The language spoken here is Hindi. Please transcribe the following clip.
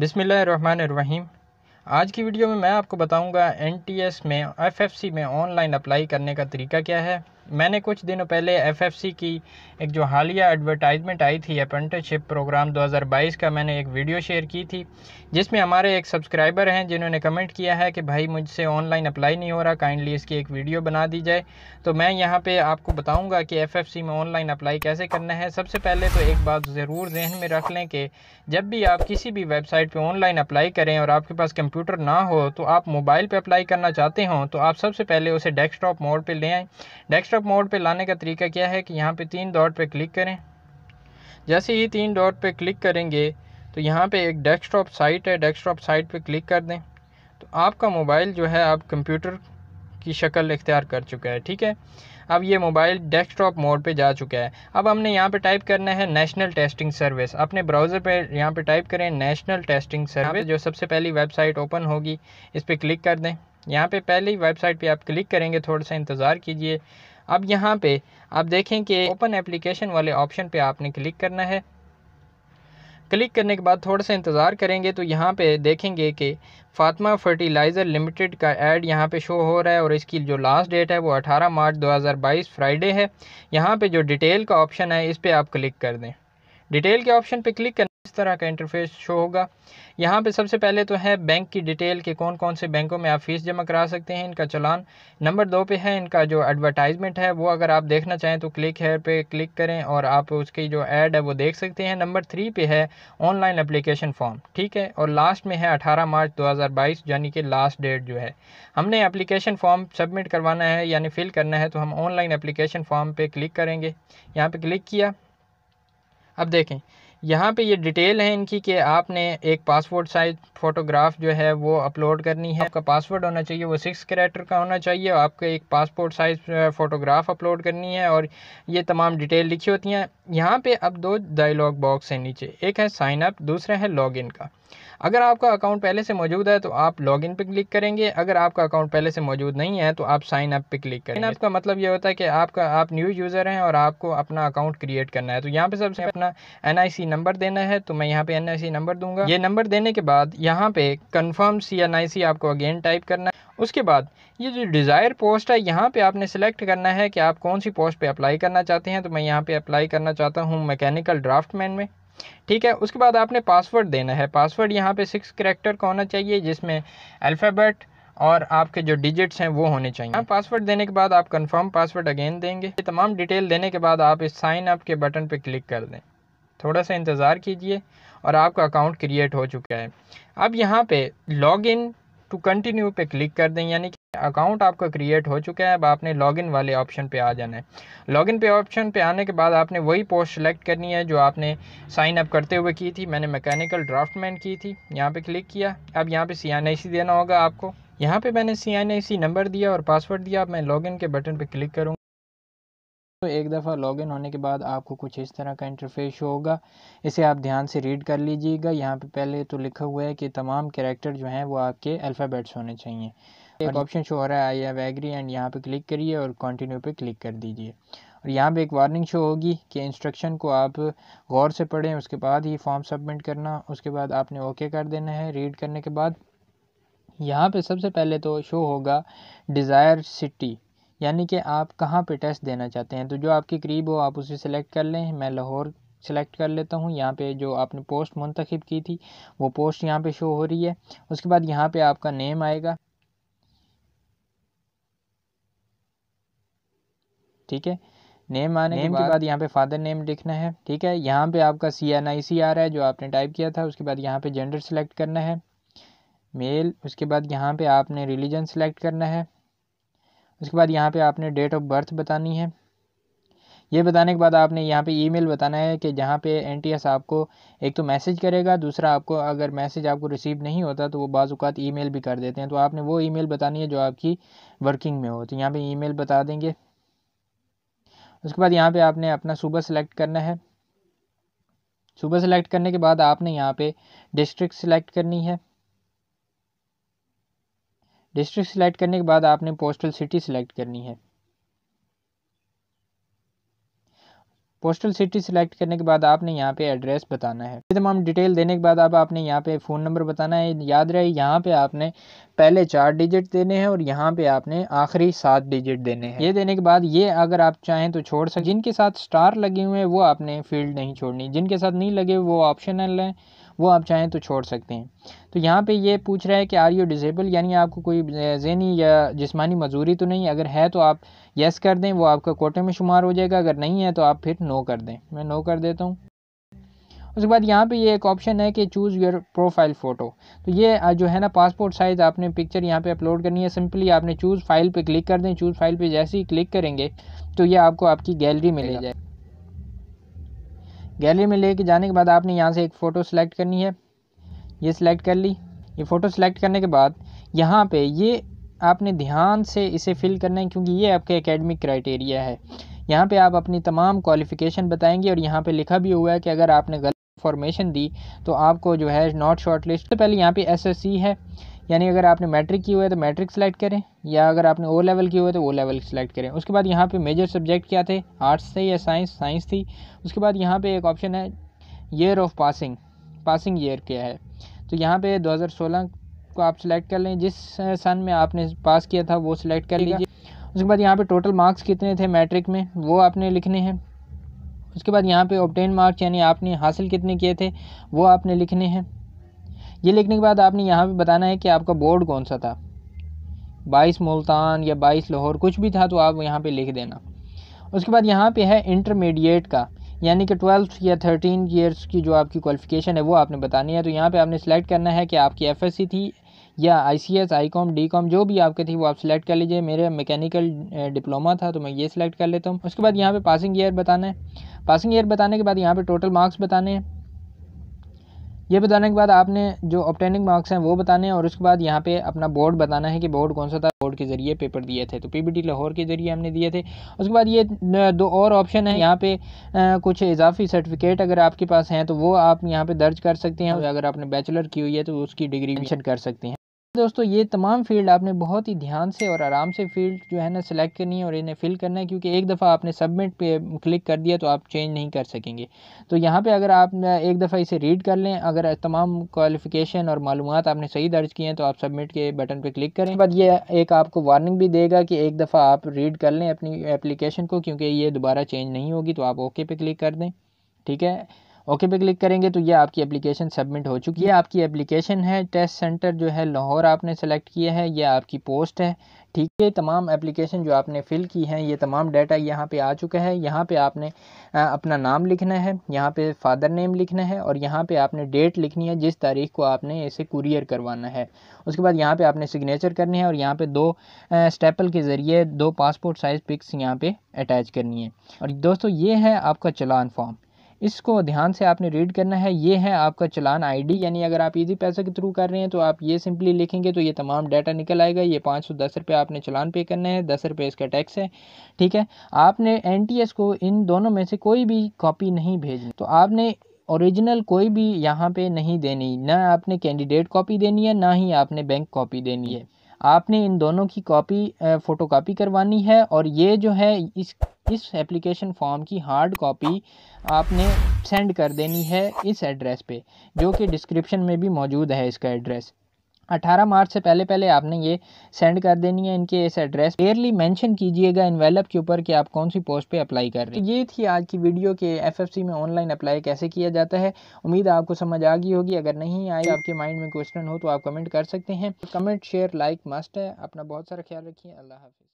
बिसमीम आज की वीडियो में मैं आपको बताऊंगा एनटीएस में एफएफसी में ऑनलाइन अप्लाई करने का तरीका क्या है मैंने कुछ दिनों पहले एफएफसी की एक जो हालिया एडवर्टाइजमेंट आई थी अप्रेंटिसशिप प्रोग्राम 2022 का मैंने एक वीडियो शेयर की थी जिसमें हमारे एक सब्सक्राइबर हैं जिन्होंने कमेंट किया है कि भाई मुझसे ऑनलाइन अप्लाई नहीं हो रहा काइंडली इसकी एक वीडियो बना दी जाए तो मैं यहाँ पर आपको बताऊँगा कि एफ में ऑनलाइन अप्लाई कैसे करना है सबसे पहले तो एक बात ज़रूर जहन में रख लें कि जब भी आप किसी भी वेबसाइट पर ऑनलाइन अप्लाई करें और आपके पास कंप्यूटर ना हो तो आप मोबाइल पर अप्लाई करना चाहते हों तो आप सबसे पहले उसे डेस्कटॉप मोड पर ले आएँ डेस्क डेस्कटॉप मोड पे लाने का तरीका क्या है कि यहाँ पे तीन डॉट पे क्लिक करें जैसे ही तीन डॉट पे क्लिक करेंगे तो यहाँ पे एक डेस्कटॉप साइट है डेस्कटॉप साइट पे क्लिक कर दें तो आपका मोबाइल जो है आप कंप्यूटर की शक्ल इख्तियार कर चुका है ठीक है अब ये मोबाइल डेस्कटॉप मोड पे जा चुका है अब हमने यहाँ पे टाइप करना है नेशनल टेस्टिंग सर्विस अपने ब्राउज़र पे यहाँ पे टाइप करें नेशनल टेस्टिंग सर्विस जो सबसे पहली वेबसाइट ओपन होगी इस पर क्लिक कर दें यहाँ पे पहली वेबसाइट पे आप क्लिक करेंगे थोड़ा सा इंतज़ार कीजिए अब यहाँ पे आप देखें कि ओपन एप्लीकेशन वाले ऑप्शन पे आपने क्लिक करना है क्लिक करने के बाद थोड़ा सा इंतज़ार करेंगे तो यहाँ पे देखेंगे कि फातिमा फर्टिलाइज़र लिमिटेड का एड यहाँ पे शो हो रहा है और इसकी जो लास्ट डेट है वो 18 मार्च 2022 फ्राइडे है यहाँ पे जो डिटेल का ऑप्शन है इस पर आप क्लिक कर दें डिटेल के ऑप्शन पर क्लिक कर इस तरह का इंटरफेस शो होगा यहाँ पे सबसे पहले तो है बैंक की डिटेल के कौन कौन से बैंकों में आप फीस जमा करा सकते हैं इनका चलान नंबर दो पे है इनका जो एडवर्टाइजमेंट है वो अगर आप देखना चाहें तो क्लिक हेयर पे क्लिक करें और आप उसकी जो ऐड है वो देख सकते हैं नंबर थ्री पे है ऑनलाइन अप्लीकेशन फॉर्म ठीक है और लास्ट में है अठारह मार्च दो यानी कि लास्ट डेट जो है हमने अप्लीकेशन फॉर्म सबमिट करवाना है यानी फ़िल करना है तो हम ऑनलाइन अप्लीकेशन फॉर्म पर क्लिक करेंगे यहाँ पर क्लिक किया अब देखें यहाँ पे ये डिटेल है इनकी कि आपने एक पासपोर्ट साइज फ़ोटोग्राफ जो है वो अपलोड करनी है आपका पासवर्ड होना चाहिए वो सिक्स करेक्टर का होना चाहिए आपका एक पासपोर्ट साइज फ़ोटोग्राफ अपलोड करनी है और ये तमाम डिटेल लिखी होती हैं यहाँ पे अब दो डायलॉग बॉक्स हैं नीचे एक है साइन अप दूसरा है लॉगिन का अगर आपका अकाउंट पहले से मौजूद है तो आप लॉगिन पे क्लिक करेंगे अगर आपका अकाउंट पहले से मौजूद नहीं है तो आप साइन अप पे क्लिक करेंगे आपका मतलब ये होता है कि आपका आप न्यू यूज़र हैं और आपको अपना अकाउंट क्रिएट करना है तो यहाँ पे सबसे अपना एन नंबर देना है तो मैं यहाँ पे एन नंबर दूंगा ये नंबर देने के बाद यहाँ पे कन्फर्म सी आपको अगेन टाइप करना है उसके बाद ये जो डिज़ायर पोस्ट है यहाँ पे आपने सेलेक्ट करना है कि आप कौन सी पोस्ट पे अप्लाई करना चाहते हैं तो मैं यहाँ पे अप्लाई करना चाहता हूँ मैकेनिकल ड्राफ्टमैन में ठीक है उसके बाद आपने पासवर्ड देना है पासवर्ड यहाँ पे सिक्स करेक्टर का होना चाहिए जिसमें अल्फ़ाबेट और आपके जो डिजिट्स हैं वो होने चाहिए पासवर्ड देने के बाद आप कंफर्म पासवर्ड अगेन देंगे ये तमाम डिटेल देने के बाद आप इस साइन अप के बटन पर क्लिक कर दें थोड़ा सा इंतज़ार कीजिए और आपका अकाउंट क्रिएट हो चुका है अब यहाँ पे लॉग इन टू कंटिन्यू पे क्लिक कर दें यानी अकाउंट आपका क्रिएट हो चुका है अब आपने लॉगिन वाले ऑप्शन पे आ जाना है लॉगिन पे ऑप्शन पे आने के बाद आपने वही पोस्ट सेलेक्ट करनी है जो आपने साइन अप करते हुए की थी मैंने मैकेनिकल ड्राफ्टमैन की थी यहाँ पे क्लिक किया अब यहाँ पे सी देना होगा आपको यहाँ पे मैंने सी नंबर दिया और पासवर्ड दिया अब मैं लॉगिन के बटन पर क्लिक करूँगा तो एक दफ़ा लॉगिन होने के बाद आपको कुछ इस तरह का इंटरफेस होगा इसे आप ध्यान से रीड कर लीजिएगा यहाँ पे पहले तो लिखा हुआ है कि तमाम कैरेक्टर जो हैं वो आपके अल्फ़ाबेट्स होने चाहिए एक ऑप्शन शो हो रहा है आई हैव एग्री एंड यहाँ पे क्लिक करिए और कंटिन्यू पे क्लिक कर दीजिए और यहाँ पे एक वार्निंग शो होगी कि इंस्ट्रक्शन को आप गौर से पढ़ें उसके बाद ही फॉर्म सबमिट करना उसके बाद आपने ओके कर देना है रीड करने के बाद यहाँ पे सबसे पहले तो शो होगा डिज़ायर सिटी यानी कि आप कहाँ पे टेस्ट देना चाहते हैं तो जो आपके करीब हो आप उसे सिलेक्ट कर लें मैं लाहौर सेलेक्ट कर लेता हूँ यहाँ पे जो आपने पोस्ट मुंतखब की थी वो पोस्ट यहाँ पे शो हो रही है उसके बाद यहाँ पे आपका नेम आएगा ठीक है नेम आने नेम के बाद, बाद यहाँ पे फादर नेम लिखना है ठीक है यहाँ पे आपका सी एन आई सी आ रहा है जो आपने टाइप किया था उसके बाद यहाँ पे जेंडर सेलेक्ट करना है मेल उसके बाद यहाँ पे आपने रिलीजन सेलेक्ट करना है उसके बाद यहाँ पे आपने डेट ऑफ बर्थ बतानी है ये बताने के बाद आपने यहाँ पे ईमेल बताना है कि जहाँ पे एस आपको एक तो मैसेज करेगा दूसरा आपको अगर मैसेज आपको रिसीव नहीं होता तो वो बाज़ात ईमेल भी कर देते हैं तो आपने वो ईमेल बतानी है जो आपकी वर्किंग में हो तो यहाँ पे ईमेल बता देंगे उसके बाद यहाँ पे आपने अपना सूबा सेलेक्ट करना है सूबा सेलेक्ट करने के बाद आपने यहाँ पे डिस्ट्रिक्ट सेलेक्ट करनी है डिस्ट्रिक्ट सेलेक्ट करने के बाद आपने पोस्टल सिटी सेलेक्ट करनी है पोस्टल सिटी सेलेक्ट करने के बाद आपने यहाँ पे एड्रेस बताना है ये तमाम डिटेल देने के बाद अब आप आपने यहाँ पे फ़ोन नंबर बताना है याद रहे यहाँ पे आपने पहले चार डिजिट देने हैं और यहाँ पे आपने आखिरी सात डिजिट देने हैं ये देने के बाद ये अगर आप चाहें तो छोड़ सकें जिनके साथ स्टार लगे हुए हैं वो आपने फील्ड नहीं छोड़नी जिनके साथ नहीं लगे वो ऑप्शनल है वो आप चाहें तो छोड़ सकते हैं तो यहाँ पे ये पूछ रहा है कि आर यू डिजेबल यानी आपको कोई जहनी या जिस्मानी मज़ूरी तो नहीं अगर है तो आप येस कर दें वो आपका कोटे में शुमार हो जाएगा अगर नहीं है तो आप फिर नो कर दें मैं नो कर देता हूँ उसके बाद यहाँ पे ये एक ऑप्शन है कि चूज़ योर प्रोफाइल फ़ोटो तो ये जो है ना पासपोर्ट साइज़ आपने पिक्चर यहाँ पे अपलोड करनी है सिंपली आपने चूज़ फाइल पे क्लिक कर दें चूज़ फाइल पे जैसे ही क्लिक करेंगे तो ये आपको आपकी गैलरी मिल जाए गैलरी में लेके जाने के बाद आपने यहाँ से एक फ़ोटो सेलेक्ट करनी है ये सिलेक्ट कर ली ये फ़ोटो सेलेक्ट करने के बाद यहाँ पे ये आपने ध्यान से इसे फिल करना है क्योंकि ये आपके एकेडमिक क्राइटेरिया है यहाँ पे आप अपनी तमाम क्वालिफ़िकेशन बताएंगे और यहाँ पे लिखा भी हुआ है कि अगर आपने गलत इन्फॉर्मेशन दी तो आपको जो है नॉट शॉर्ट लिस्ट पहले यहाँ पर एस है यानी अगर आपने मैट्रिक की हुआ है तो मैट्रिक सेलेक्ट करें या अगर आपने ओ लेवल की हुआ है तो ओ लेवल सेलेक्ट करें उसके बाद यहाँ पे मेजर सब्जेक्ट क्या थे आर्ट्स थे या साइंस साइंस थी उसके बाद यहाँ पे एक ऑप्शन है year of passing passing year क्या है तो यहाँ पे 2016 को आप सिलेक्ट कर लें जिस सन में आपने पास किया था वो सिलेक्ट कर लीजिए उसके बाद यहाँ पर टोटल मार्क्स कितने थे मैट्रिक में वो आपने लिखने हैं उसके बाद यहाँ पर ऑप्टेन मार्क्स यानी आपने हासिल कितने किए थे वो आपने लिखने हैं ये लिखने के बाद आपने यहाँ भी बताना है कि आपका बोर्ड कौन सा था बाईस मुल्तान या बाईस लाहौर कुछ भी था तो आप यहाँ पर लिख देना उसके बाद यहाँ पर है इंटरमीडिएट का यानी कि ट्वेल्थ या थर्टीन ईयर्स की जो आपकी क्वालिफ़िकेशन है वो आपने बतानी है तो यहाँ पे आपने सेलेक्ट करना है कि आपकी एफएससी थी या I C S I com D com जो भी आपके थी वो आप सिलेक्ट कर लीजिए मेरे मैकेनिकल डिप्लोमा था तो मैं ये सिलेक्ट कर लेता हूँ उसके बाद यहाँ पे पासिंग ईयर बताना है पासिंग ईयर बताने के बाद यहाँ पर टोटल मार्क्स बताने हैं ये बताने के बाद आपने जो ऑप्टेनिंग मार्क्स हैं वो बताने हैं और उसके बाद यहाँ पे अपना बोर्ड बताना है कि बोर्ड कौन सा था बोर्ड के ज़रिए पेपर दिए थे तो पीबीटी लाहौर के ज़रिए हमने दिए थे उसके बाद ये दो और ऑप्शन है यहाँ पे आ, कुछ इजाफी सर्टिफिकेट अगर आपके पास हैं तो वो आप यहाँ पर दर्ज कर सकते हैं अगर आपने बैचलर की हुई है तो उसकी डिग्री मैंशन कर सकते हैं दोस्तों ये तमाम फील्ड आपने बहुत ही ध्यान से और आराम से फील्ड जो है ना सिलेक्ट करनी है और इन्हें फिल करना है क्योंकि एक दफ़ा आपने सबमिट पे क्लिक कर दिया तो आप चेंज नहीं कर सकेंगे तो यहाँ पे अगर आप एक दफ़ा इसे रीड कर लें अगर तमाम क्वालिफिकेशन और मालूम आपने सही दर्ज किए हैं तो आप सबमिट के बटन पर क्लिक करें बाद ये एक आपको वार्निंग भी देगा कि एक दफ़ा आप रीड कर लें अपनी एप्लीकेशन को क्योंकि ये दोबारा चेंज नहीं होगी तो आप ओके पे क्लिक कर दें ठीक है ओके पे क्लिक करेंगे तो ये आपकी एप्लीकेशन सबमिट हो चुकी है आपकी एप्लीकेशन है टेस्ट सेंटर जो है लाहौर आपने सेलेक्ट किया है ये आपकी पोस्ट है ठीक है तमाम एप्लीकेशन जो आपने फ़िल की हैं ये तमाम डाटा यहाँ पे आ चुका है यहाँ पे आपने अपना नाम लिखना है यहाँ पे फादर नेम लिखना है और यहाँ पे आपने डेट लिखनी है जिस तारीख को आपने इसे कुरियर करवाना है उसके बाद यहाँ पे आपने सिग्नेचर करनी है और यहाँ पे दो स्टेपल के ज़रिए दो पासपोर्ट साइज़ पिक्स यहाँ पे अटैच करनी है और दोस्तों ये है आपका चलान फॉर्म इसको ध्यान से आपने रीड करना है ये है आपका चलान आईडी यानी अगर आप इजी पैसे के थ्रू कर रहे हैं तो आप ये सिंपली लिखेंगे तो ये तमाम डाटा निकल आएगा ये पाँच सौ दस रुपये आपने चलान पे करना है दस रुपये इसका टैक्स है ठीक है आपने एन को इन दोनों में से कोई भी कॉपी नहीं भेजनी तो आपने ओरिजिनल कोई भी यहाँ पर नहीं देनी ना आपने कैंडिडेट कॉपी देनी है ना ही आपने बैंक कॉपी देनी है आपने इन दोनों की कॉपी फ़ोटोकॉपी करवानी है और ये जो है इस इस एप्लीकेशन फॉर्म की हार्ड कॉपी आपने सेंड कर देनी है इस एड्रेस पे जो कि डिस्क्रिप्शन में भी मौजूद है इसका एड्रेस अठारह मार्च से पहले पहले आपने ये सेंड कर देनी है इनके इस एड्रेस क्लियरली मेंशन कीजिएगा इन वेलप के ऊपर कि आप कौन सी पोस्ट पे अप्लाई कर रहे हैं ये थी आज की वीडियो के एफएफसी में ऑनलाइन अप्लाई कैसे किया जाता है उम्मीद आपको समझ आ गई होगी अगर नहीं आई आपके माइंड में क्वेश्चन हो तो आप कमेंट कर सकते हैं कमेंट शेयर लाइक मस्ट है अपना बहुत सारा ख्याल रखिए अल्लाह हाफिज़